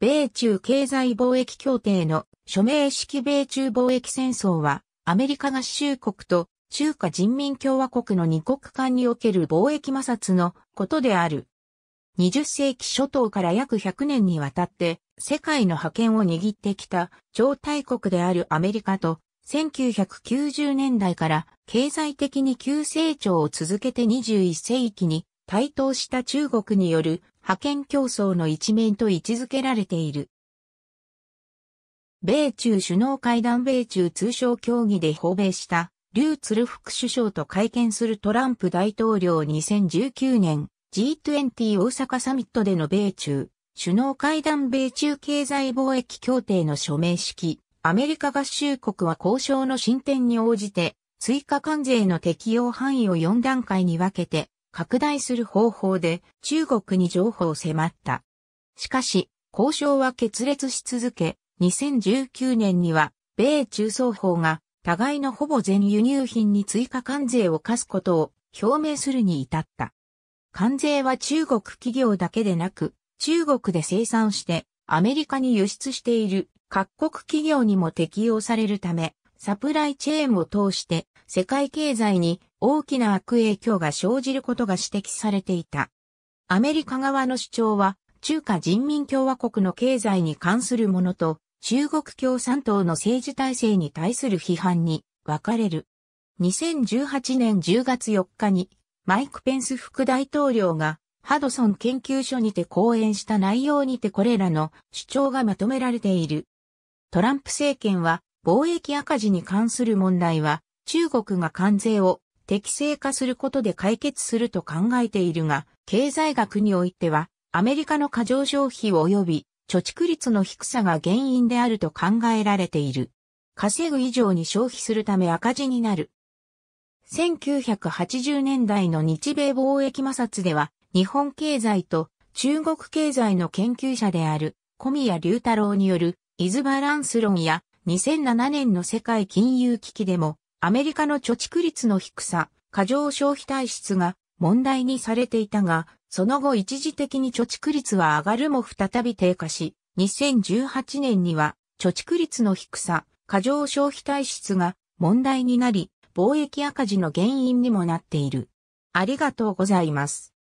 米中経済貿易協定の署名式米中貿易戦争は、アメリカ合衆国と中華人民共和国の二国間における貿易摩擦のことである。20世紀初頭から約100年にわたって世界の覇権を握ってきた超大国であるアメリカと1990年代から経済的に急成長を続けて21世紀に台頭した中国による覇権競争の一面と位置づけられている。米中首脳会談米中通商協議で訪米した劉鶴副首相と会見するトランプ大統領2019年 G20 大阪サミットでの米中首脳会談米中経済貿易協定の署名式アメリカ合衆国は交渉の進展に応じて追加関税の適用範囲を4段階に分けて拡大する方法で中国に情報を迫った。しかし、交渉は決裂し続け、2019年には、米中双方が互いのほぼ全輸入品に追加関税を課すことを表明するに至った。関税は中国企業だけでなく、中国で生産してアメリカに輸出している各国企業にも適用されるため、サプライチェーンを通して世界経済に大きな悪影響が生じることが指摘されていた。アメリカ側の主張は中華人民共和国の経済に関するものと中国共産党の政治体制に対する批判に分かれる。2018年10月4日にマイク・ペンス副大統領がハドソン研究所にて講演した内容にてこれらの主張がまとめられている。トランプ政権は貿易赤字に関する問題は、中国が関税を適正化することで解決すると考えているが、経済学においては、アメリカの過剰消費及び貯蓄率の低さが原因であると考えられている。稼ぐ以上に消費するため赤字になる。1980年代の日米貿易摩擦では、日本経済と中国経済の研究者である小宮隆太郎によるイズバランス論や2007年の世界金融危機でも、アメリカの貯蓄率の低さ、過剰消費体質が問題にされていたが、その後一時的に貯蓄率は上がるも再び低下し、2018年には貯蓄率の低さ、過剰消費体質が問題になり、貿易赤字の原因にもなっている。ありがとうございます。